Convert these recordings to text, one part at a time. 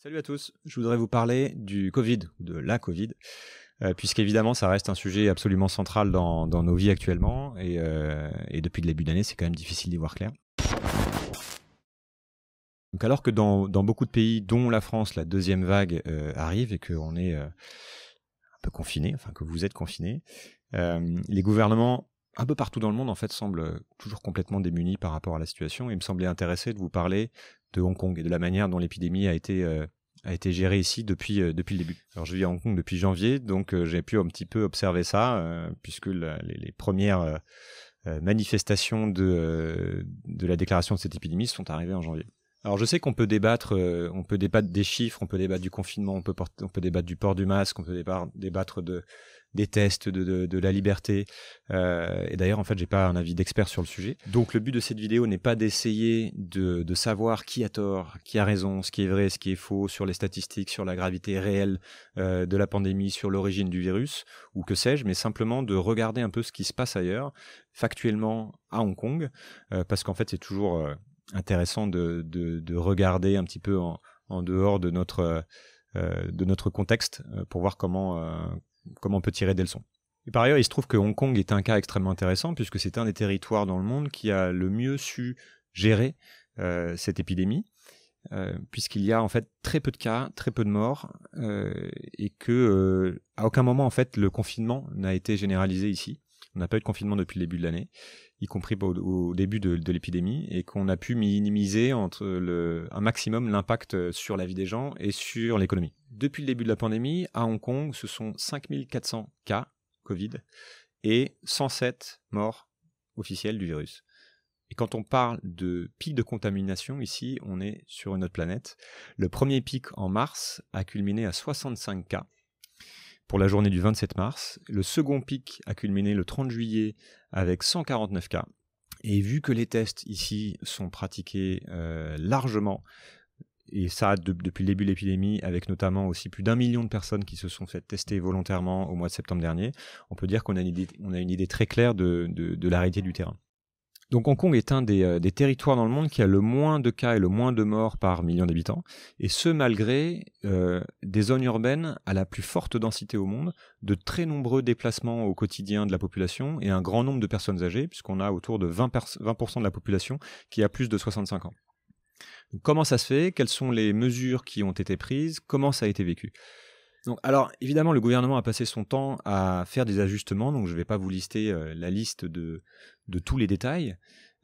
Salut à tous, je voudrais vous parler du Covid, de la Covid, euh, puisqu'évidemment ça reste un sujet absolument central dans, nos vies actuellement, euh, et, depuis le début d'année c'est quand même difficile d'y voir clair. Donc alors que dans, beaucoup de pays, dont la France, la deuxième vague euh, arrive et qu'on est un peu confiné, enfin que vous êtes confiné, les gouvernements un peu partout dans le monde, en fait, semblent toujours complètement démunis par rapport à la situation. Il me semblait intéressé de vous parler de Hong Kong et de la manière dont l'épidémie a été euh, a été gérée ici depuis euh, depuis le début. Alors je vis à Hong Kong depuis janvier, donc euh, j'ai pu un petit peu observer ça puisque les, premières manifestations de de la déclaration de cette épidémie sont arrivées en janvier. Alors je sais qu'on peut débattre, on peut débattre des chiffres, on peut débattre du confinement, on peut, on peut débattre du port du masque, on peut débattre de, des tests de, de, la liberté. Euh, et d'ailleurs, en fait, j'ai pas un avis d'expert sur le sujet. Donc, le but de cette vidéo n'est pas d'essayer de, de, savoir qui a tort, qui a raison, ce qui est vrai, ce qui est faux, sur les statistiques, sur la gravité réelle euh, de la pandémie, sur l'origine du virus, ou que sais-je, mais simplement de regarder un peu ce qui se passe ailleurs, factuellement à Hong Kong, euh, parce qu'en fait, c'est toujours intéressant de, de, regarder un petit peu en, en dehors de notre de notre contexte pour voir comment, comment on peut tirer des leçons. Et par ailleurs, il se trouve que Hong Kong est un cas extrêmement intéressant puisque c'est un des territoires dans le monde qui a le mieux su gérer euh, cette épidémie. Euh, puisqu'il y a en fait très peu de cas, très peu de morts, euh, et que à aucun moment en fait le confinement n'a été généralisé ici on n'a pas eu de confinement depuis le début de l'année, y compris au, début de, l'épidémie, et qu'on a pu minimiser entre le, un maximum l'impact sur la vie des gens et sur l'économie. Depuis le début de la pandémie, à Hong Kong, ce sont 5400 cas Covid et 107 morts officielles du virus. Et quand on parle de pic de contamination, ici, on est sur une autre planète. Le premier pic en mars a culminé à 65 cas pour la journée du 27 mars. Le second pic a culminé le 30 juillet avec 149 cas. Et vu que les tests ici sont pratiqués euh, largement, et ça depuis le début de l'épidémie, avec notamment aussi plus d'un million de personnes qui se sont fait tester volontairement au mois de septembre dernier, on peut dire qu'on a une idée, très claire de, de, de l'arrêté du terrain. Donc Hong Kong est un euh, des, territoires dans le monde qui a le moins de cas et le moins de morts par million d'habitants, et ce malgré euh, des zones urbaines à la plus forte densité au monde, de très nombreux déplacements au quotidien de la population et un grand nombre de personnes âgées, puisqu'on a autour de 20%, de la population qui a plus de 65 ans. comment ça se fait Quelles sont les mesures qui ont été prises Comment ça a été vécu donc, alors, évidemment, le gouvernement a passé son temps à faire des ajustements, donc je ne vais pas vous lister euh, la liste de, de tous les détails.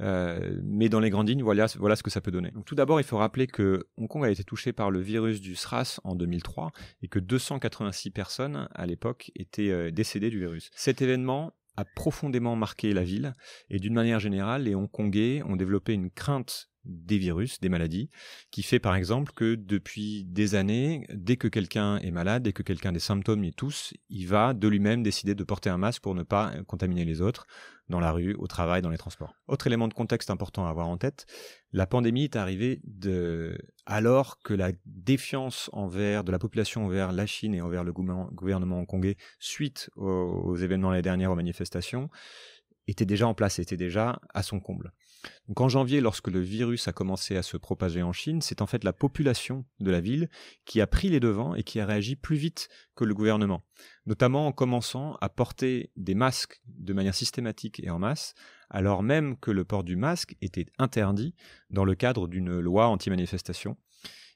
Euh, mais dans les grandes lignes, voilà, ce que ça peut donner. tout d'abord, il faut rappeler que Hong Kong a été touché par le virus du SRAS en 2003 et que 286 personnes à l'époque étaient euh, décédées du virus. Cet événement a profondément marqué la ville et d'une manière générale, les Hongkongais ont développé une crainte des virus, des maladies, qui fait par exemple que depuis des années, dès que quelqu'un est malade, dès que quelqu'un a des symptômes et tous, il va de lui-même décider de porter un masque pour ne pas contaminer les autres dans la rue, au travail, dans les transports. Autre élément de contexte important à avoir en tête, la pandémie est arrivée alors que la défiance envers de la population envers la Chine et envers le gouvernement hongkongais suite aux, événements l'année dernière, aux manifestations, était déjà en place, était déjà à son comble. Donc en janvier, lorsque le virus a commencé à se propager en Chine, c'est en fait la population de la ville qui a pris les devants et qui a réagi plus vite que le gouvernement, notamment en commençant à porter des masques de manière systématique et en masse, alors même que le port du masque était interdit dans le cadre d'une loi anti-manifestation,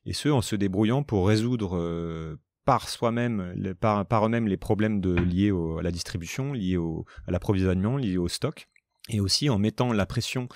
et ce en se débrouillant pour résoudre euh, par soi-même, par, eux-mêmes les problèmes liés à la distribution, liés à l'approvisionnement, liés au stock et aussi en mettant la pression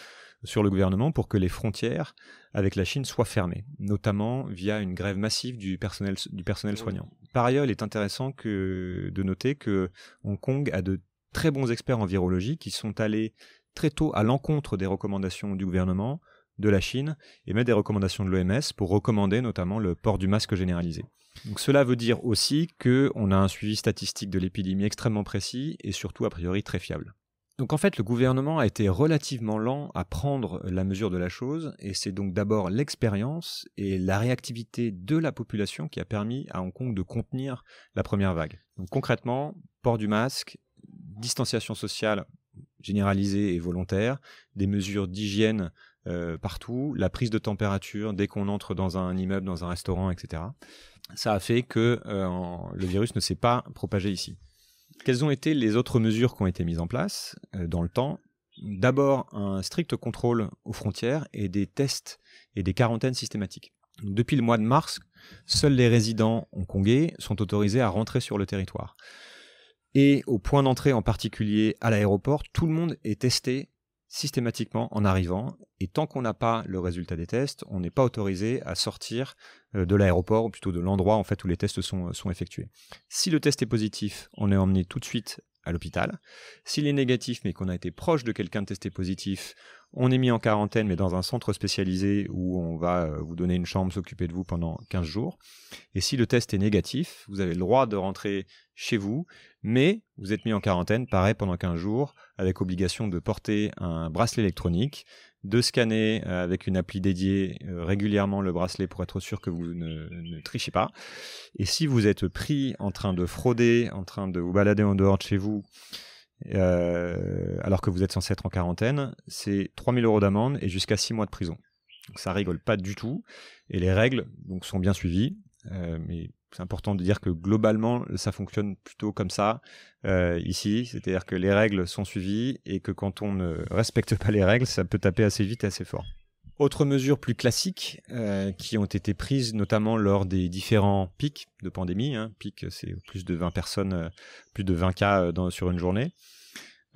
sur le gouvernement pour que les frontières avec la Chine soient fermées, notamment via une grève massive du personnel, du personnel soignant. Par ailleurs, il est intéressant de noter que Hong Kong a de très bons experts en virologie qui sont allés très tôt à l'encontre des recommandations du gouvernement, de la Chine, et même des recommandations de l'OMS pour recommander notamment le port du masque généralisé. Donc cela veut dire aussi qu'on a un suivi statistique de l'épidémie extrêmement précis et surtout a priori très fiable. Donc en fait, le gouvernement a été relativement lent à prendre la mesure de la chose, et c'est donc d'abord l'expérience et la réactivité de la population qui a permis à Hong Kong de contenir la première vague. Donc concrètement, port du masque, distanciation sociale généralisée et volontaire, des mesures d'hygiène euh, partout, la prise de température dès qu'on entre dans un immeuble, dans un restaurant, etc. Ça a fait que euh, le virus ne s'est pas propagé ici. Quelles ont été les autres mesures qui ont été mises en place euh, dans le temps D'abord, un strict contrôle aux frontières et des tests et des quarantaines systématiques. Depuis le mois de mars, seuls les résidents hongkongais sont autorisés à rentrer sur le territoire. Et au point d'entrée en particulier à l'aéroport, tout le monde est testé systématiquement en arrivant. Et tant qu'on n'a pas le résultat des tests, on n'est pas autorisé à sortir euh, de l'aéroport, ou plutôt de l'endroit en fait où les tests sont, sont effectués. Si le test est positif, on est emmené tout de suite à l'hôpital. S'il est négatif mais qu'on a été proche de quelqu'un de testé positif, on est mis en quarantaine mais dans un centre spécialisé où on va euh, vous donner une chambre, s'occuper de vous pendant 15 jours. Et si le test est négatif, vous avez le droit de rentrer chez vous, mais vous êtes mis en quarantaine, pareil, pendant 15 jours, avec obligation de porter un bracelet électronique, de scanner euh, avec une appli dédiée euh, régulièrement le bracelet pour être sûr que vous ne, trichez pas. Et si vous êtes pris en train de frauder, en train de vous balader en dehors de chez vous, euh, alors que vous êtes censé être en quarantaine, c'est 3000 euros d'amende et jusqu'à 6 mois de prison. ça rigole pas du tout. Et les règles donc, sont bien suivies. mais c'est important de dire que globalement, ça fonctionne plutôt comme ça euh, ici, c'est-à-dire que les règles sont suivies et que quand on ne respecte pas les règles, ça peut taper assez vite et assez fort. Autres mesures plus classiques euh, qui ont été prises notamment lors des différents pics de pandémie. Hein. Pic, c'est plus de 20 personnes, euh, plus de 20 cas sur une journée.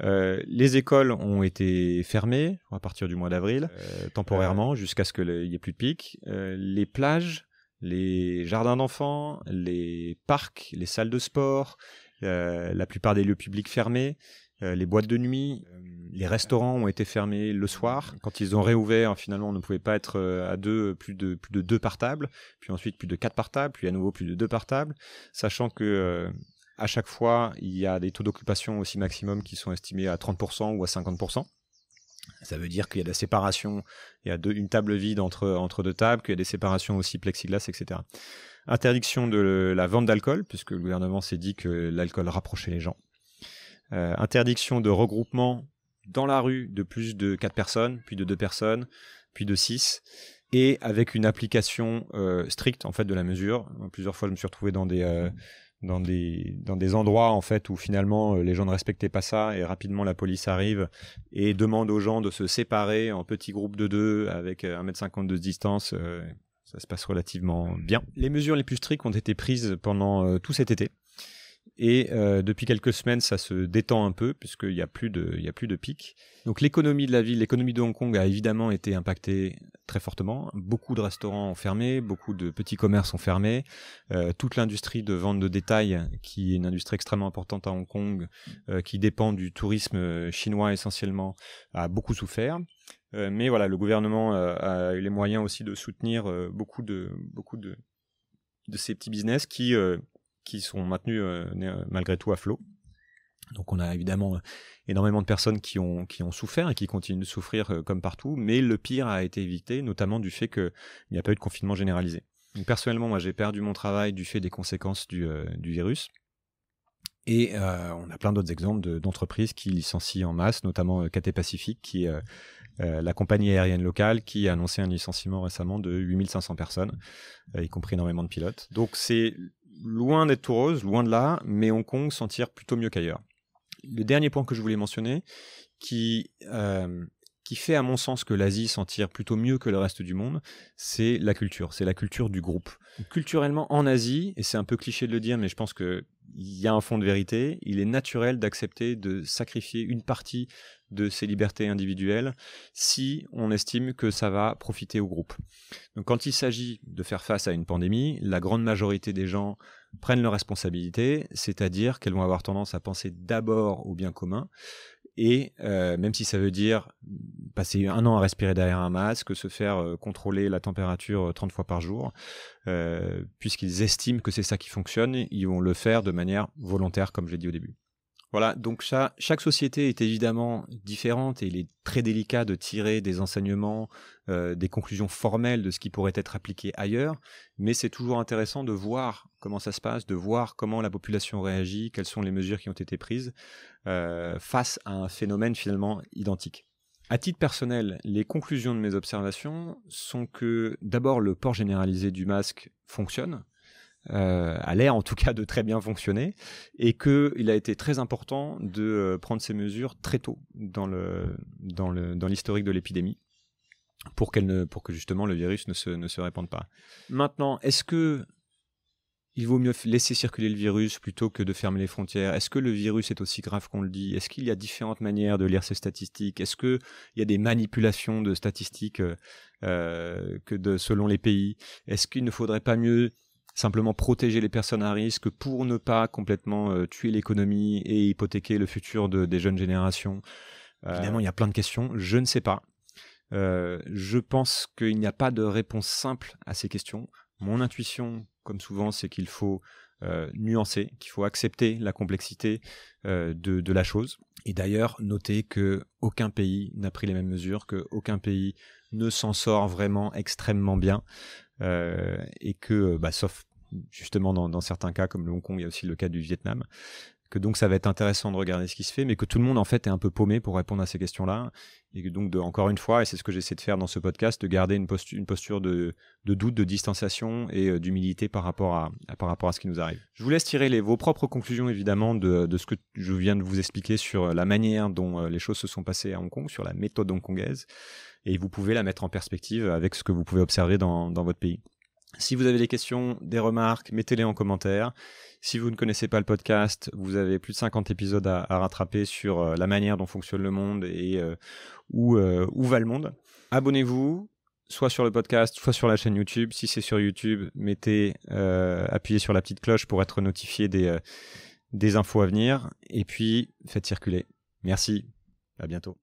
les écoles ont été fermées à partir du mois d'avril, temporairement, jusqu'à ce qu'il n'y ait plus de pics. les plages les jardins d'enfants, les parcs, les salles de sport, euh, la plupart des lieux publics fermés, euh, les boîtes de nuit, euh, les restaurants ont été fermés le soir. Quand ils ont réouvert, hein, finalement, on ne pouvait pas être à deux, plus de, plus de deux par table, puis ensuite plus de quatre par table, puis à nouveau plus de deux par table, sachant que à chaque fois, il y a des taux d'occupation aussi maximum qui sont estimés à 30% ou à 50%. Ça veut dire qu'il y a de la séparation, il y a une table vide entre, entre deux tables, qu'il y a des séparations aussi plexiglas, etc. Interdiction de la vente d'alcool, puisque le gouvernement s'est dit que l'alcool rapprochait les gens. Euh, interdiction de regroupement dans la rue de plus de 4 personnes, puis de 2 personnes, puis de 6 et avec une application euh, stricte en fait de la mesure. Plusieurs fois, je me suis retrouvé dans des euh, dans des dans des endroits en fait où finalement euh, les gens ne respectaient pas ça et rapidement la police arrive et demande aux gens de se séparer en petits groupes de deux avec un m 50 de distance. ça se passe relativement bien. Les mesures les plus strictes ont été prises pendant tout cet été. Et euh, depuis quelques semaines, ça se détend un peu puisqu'il n'y a plus de, il a plus de pic. Donc l'économie de la ville, l'économie de Hong Kong a évidemment été impactée très fortement. Beaucoup de restaurants ont fermé, beaucoup de petits commerces ont fermé. Euh, toute l'industrie de vente de détail, qui est une industrie extrêmement importante à Hong Kong, euh, qui dépend du tourisme chinois essentiellement, a beaucoup souffert. mais voilà, le gouvernement a eu les moyens aussi de soutenir beaucoup de, beaucoup de, de ces petits business qui qui sont maintenus euh, euh, malgré tout à flot. Donc on a évidemment euh, énormément de personnes qui ont, qui ont souffert et qui continuent de souffrir comme partout, mais le pire a été évité, notamment du fait qu'il n'y a pas eu de confinement généralisé. Donc personnellement, moi j'ai perdu mon travail du fait des conséquences du, virus. Et on a plein d'autres exemples d'entreprises qui licencient en masse, notamment Cathay Pacific, qui est la compagnie aérienne locale, qui a annoncé un licenciement récemment de 8500 personnes, y compris énormément de pilotes. Donc c'est loin d'être rose, loin de là, mais Hong Kong s'en tire plutôt mieux qu'ailleurs. Le dernier point que je voulais mentionner, qui, euh, qui fait à mon sens que l'Asie s'en tire plutôt mieux que le reste du monde, c'est la culture, c'est la culture du groupe. Culturellement, en Asie, et c'est un peu cliché de le dire, mais je pense qu'il y a un fond de vérité, il est naturel d'accepter de sacrifier une partie de ses libertés individuelles si on estime que ça va profiter au groupe. Donc quand il s'agit de faire face à une pandémie, la grande majorité des gens prennent leurs responsabilités, c'est-à-dire qu'elles vont avoir tendance à penser d'abord au bien commun, et euh, même si ça veut dire passer un an à respirer derrière un masque, se faire euh, contrôler la température 30 euh, fois par jour, puisqu'ils estiment que c'est ça qui fonctionne, ils vont le faire de manière volontaire, comme je l'ai dit au début. Voilà, donc chaque société est évidemment différente et il est très délicat de tirer des enseignements, euh, des conclusions formelles de ce qui pourrait être appliqué ailleurs, mais c'est toujours intéressant de voir comment ça se passe, de voir comment la population réagit, quelles sont les mesures qui ont été prises euh, face à un phénomène finalement identique. À titre personnel, les conclusions de mes observations sont que d'abord le port généralisé du masque fonctionne, euh, a l'air en tout cas de très bien fonctionner, et qu'il a été très important de euh, prendre ces mesures très tôt dans le dans le dans l'historique de l'épidémie pour qu'elle ne pour que justement le virus ne se ne se répande pas. Maintenant, est-ce que il vaut mieux laisser circuler le virus plutôt que de fermer les frontières. Est-ce que le virus est aussi grave qu'on le dit Est-ce qu'il y a différentes manières de lire ces statistiques Est-ce qu'il y a des manipulations de statistiques euh, que de, selon les pays Est-ce qu'il ne faudrait pas mieux simplement protéger les personnes à risque pour ne pas complètement euh, tuer l'économie et hypothéquer le futur des jeunes générations euh, Évidemment, il y a plein de questions, je ne sais pas. Euh, je pense qu'il n'y a pas de réponse simple à ces questions. Mon intuition, comme souvent, c'est qu'il faut nuancer, qu'il faut accepter la complexité de la chose. Et d'ailleurs, notez que aucun pays n'a pris les mêmes mesures, que aucun pays ne s'en sort vraiment extrêmement bien, euh, et que, bah, sauf justement dans, dans, certains cas comme le Hong Kong, il y a aussi le cas du Vietnam, que donc ça va être intéressant de regarder ce qui se fait, mais que tout le monde en fait est un peu paumé pour répondre à ces questions-là. Et donc, encore une fois, et c'est ce que j'essaie de faire dans ce podcast, de garder une, posture, de, doute, de distanciation et euh, d'humilité par, rapport à, par rapport à ce qui nous arrive. Je vous laisse tirer les, vos propres conclusions, évidemment, de, ce que je viens de vous expliquer sur euh, la manière dont euh, les choses se sont passées à Hong Kong, sur la méthode hongkongaise, et vous pouvez la mettre en perspective avec ce que vous pouvez observer dans votre pays. Si vous avez des questions, des remarques, mettez-les en commentaire. Si vous ne connaissez pas le podcast, vous avez plus de 50 épisodes à, rattraper sur euh, la manière dont fonctionne le monde et euh, euh, où, va le monde. Abonnez-vous, soit sur le podcast, soit sur la chaîne YouTube. Si c'est sur YouTube, mettez, appuyez sur la petite cloche pour être notifié des, des infos à venir. Et puis, faites circuler. Merci, à bientôt.